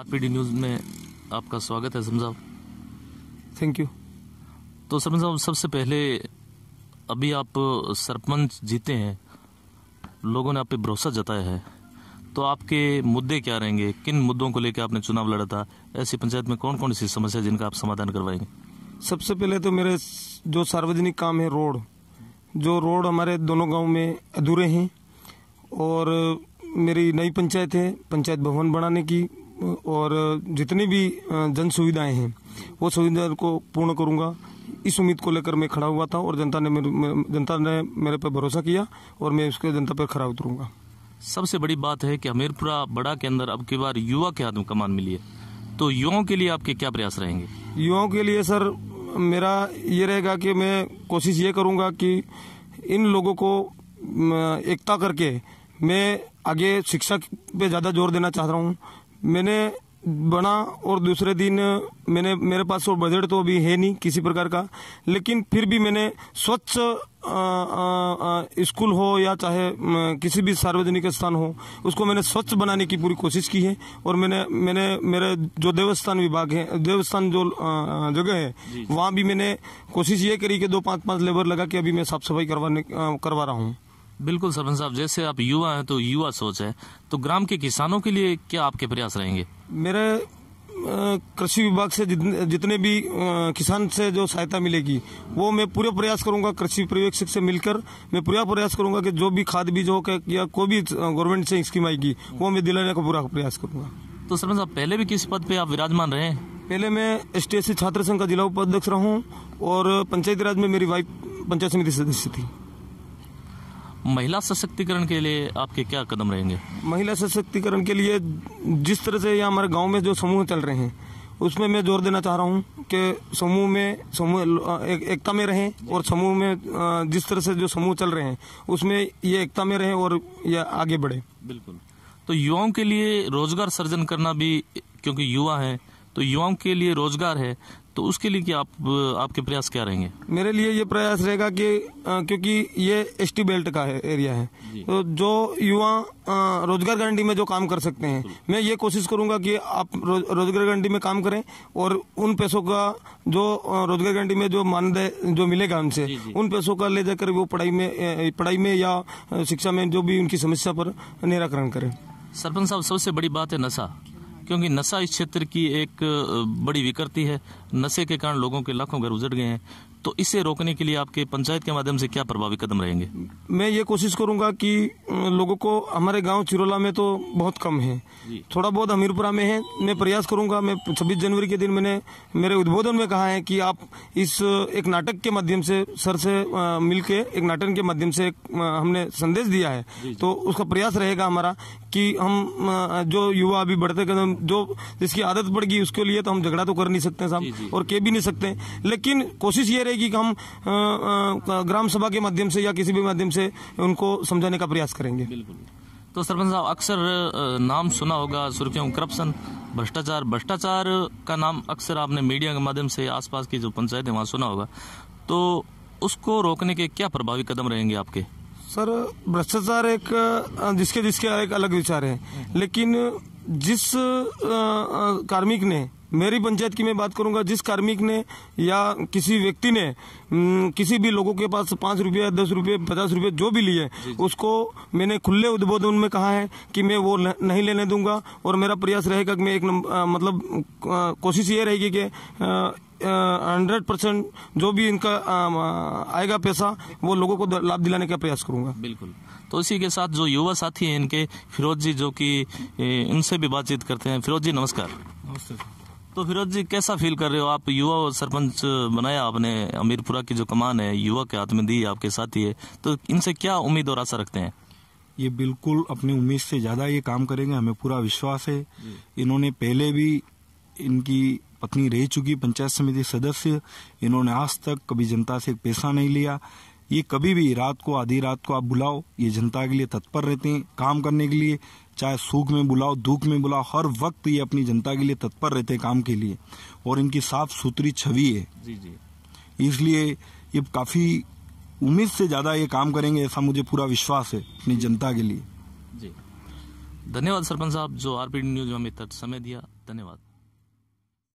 RPD news में आपका स्वागत है समझाओ थैंक यू तो सरपंच साहब सबसे पहले अभी आप सरपंच जीते हैं लोगों ने आप पे भरोसा जताया है तो आपके मुद्दे क्या रहेंगे किन मुद्दों को लेकर आपने चुनाव लड़ा था ऐसी पंचायत में कौन कौन सी समस्या जिनका आप समाधान करवाएंगे सबसे पहले तो मेरे जो सार्वजनिक काम है रोड जो रोड हमारे दोनों गाँव में अधूरे हैं और मेरी नई पंचायत है पंचायत भवन बनाने की और जितनी भी जन सुविधाएं हैं वो सुविधा को पूर्ण करूंगा इस उम्मीद को लेकर मैं खड़ा हुआ था और जनता ने जनता ने मेरे पर भरोसा किया और मैं उसके जनता पर खड़ा उतरूंगा सबसे बड़ी बात है कि हमीरपुरा बड़ा के अंदर अब की बार युवा के आदमी कमान मिली है तो युवाओं के लिए आपके क्या प्रयास रहेंगे युवाओं के लिए सर मेरा ये रहेगा कि मैं कोशिश ये करूँगा कि इन लोगों को एकता करके मैं आगे शिक्षा पे ज़्यादा जोर देना चाह रहा हूँ मैंने बना और दूसरे दिन मैंने मेरे पास और बजट तो अभी है नहीं किसी प्रकार का लेकिन फिर भी मैंने स्वच्छ स्कूल हो या चाहे किसी भी सार्वजनिक स्थान हो उसको मैंने स्वच्छ बनाने की पूरी कोशिश की है और मैंने मैंने मेरे जो देवस्थान विभाग है देवस्थान जो जगह है वहाँ भी मैंने कोशिश ये करी कि दो पाँच पाँच लेबर लगा के अभी मैं साफ सफाई करवाने करवा रहा हूँ बिल्कुल सरपंच साहब जैसे आप युवा हैं तो युवा सोच है तो ग्राम के किसानों के लिए क्या आपके प्रयास रहेंगे मेरे कृषि विभाग से जितने, भी किसान से जो सहायता मिलेगी वो मैं पूरे प्रयास करूंगा कृषि पर्यवेक्षक से मिलकर मैं पूरा प्रयास करूंगा कि जो भी खाद बीज हो या कोई भी गवर्नमेंट से स्कीम आएगी वो मैं दिलाने का पूरा प्रयास करूंगा तो सरपंच साहब पहले भी किस पद पे आप विराजमान रहे पहले मैं एस छात्र संघ का जिला उपाध्यक्ष रहा हूँ और पंचायती राज में मेरी वाइफ पंचायत समिति सदस्य थी महिला सशक्तिकरण के लिए आपके क्या कदम रहेंगे महिला सशक्तिकरण के लिए जिस तरह से ये हमारे गांव में जो समूह चल रहे हैं उसमें मैं जोर देना चाह रहा हूँ कि समूह में समूह एक, एकता में रहें और समूह में जिस तरह से जो समूह चल रहे हैं उसमें ये एकता में रहें और ये आगे बढ़े बिल्कुल तो युवाओं के लिए रोजगार सृजन करना भी क्योंकि युवा हैं तो युवाओं के लिए रोजगार है तो उसके लिए क्या आप आपके प्रयास क्या रहेंगे मेरे लिए ये प्रयास रहेगा कि आ, क्योंकि ये एस टी बेल्ट का है एरिया है तो जो युवा रोजगार गारंटी में जो काम कर सकते हैं मैं ये कोशिश करूंगा कि आप रोजगार गारंटी में काम करें और उन पैसों का जो रोजगार गारंटी में जो मानदेय जो मिलेगा उनसे उन पैसों का ले जाकर वो पढ़ाई में पढ़ाई में या शिक्षा में जो भी उनकी समस्या पर निराकरण करें सरपंच साहब सबसे बड़ी बात है नशा क्योंकि नशा इस क्षेत्र की एक बड़ी विकृति है नशे के कारण लोगों के लाखों घर उजड़ गए हैं तो इसे रोकने के लिए आपके पंचायत के माध्यम से क्या प्रभावी कदम रहेंगे मैं ये कोशिश करूंगा कि लोगों को हमारे गांव चिरोला में तो बहुत कम है थोड़ा बहुत हमीरपुरा में है मैं प्रयास करूंगा मैं छब्बीस जनवरी के दिन मैंने मेरे उद्बोधन में कहा है कि आप इस एक नाटक के माध्यम से सर से मिल के एक नाटक के माध्यम से हमने संदेश दिया है तो उसका प्रयास रहेगा हमारा कि हम जो युवा अभी बढ़ते कदम जो जिसकी आदत पड़ गई उसके लिए तो हम झगड़ा तो कर नहीं सकते साहब और के भी नहीं सकते लेकिन कोशिश ये रहेगी कि हम ग्राम सभा के माध्यम से या किसी भी माध्यम से उनको समझाने का प्रयास करेंगे बिल्कुल तो सरपंच साहब अक्सर नाम सुना होगा सुर्खियों करप्शन भ्रष्टाचार भ्रष्टाचार का नाम अक्सर आपने मीडिया के माध्यम से आसपास की जो पंचायत है वहाँ सुना होगा तो उसको रोकने के क्या प्रभावी कदम रहेंगे आपके सर भ्रष्टाचार एक जिसके जिसके एक अलग विचार है लेकिन जिस कार्मिक ने मेरी पंचायत की मैं बात करूंगा जिस कार्मिक ने या किसी व्यक्ति ने किसी भी लोगों के पास पाँच रुपये दस रुपये पचास रुपये जो भी लिए उसको मैंने खुले उद्बोधन में कहा है कि मैं वो नहीं लेने दूंगा और मेरा प्रयास रहेगा कि मैं एक नंबर मतलब कोशिश ये रहेगी कि हंड्रेड परसेंट जो भी इनका आ, आएगा पैसा वो लोगों को लाभ दिलाने का प्रयास करूंगा बिल्कुल तो इसी के साथ जो युवा साथी हैं इनके फिरोज जी जो कि इनसे भी बातचीत करते हैं फिरोज जी नमस्कार नमस्ते तो फिरोज जी कैसा फील कर रहे हो आप युवा सरपंच बनाया आपने अमीरपुरा की जो कमान है युवा के हाथ में दी आपके साथ ही है तो इनसे क्या उम्मीद और आशा रखते हैं ये बिल्कुल अपनी उम्मीद से ज़्यादा ये काम करेंगे हमें पूरा विश्वास है इन्होंने पहले भी इनकी पत्नी रह चुकी पंचायत समिति सदस्य इन्होंने आज तक कभी जनता से पैसा नहीं लिया ये कभी भी रात को आधी रात को आप बुलाओ ये जनता के लिए तत्पर रहते हैं काम करने के लिए चाहे सूख में बुलाओ धूप में बुलाओ हर वक्त ये अपनी जनता के लिए तत्पर रहते काम के लिए और इनकी साफ सुथरी छवि है जी जी इसलिए ये काफ़ी उम्मीद से ज़्यादा ये काम करेंगे ऐसा मुझे पूरा विश्वास है अपनी जनता के लिए जी धन्यवाद सरपंच साहब जो आरपीडी न्यूज में समय दिया धन्यवाद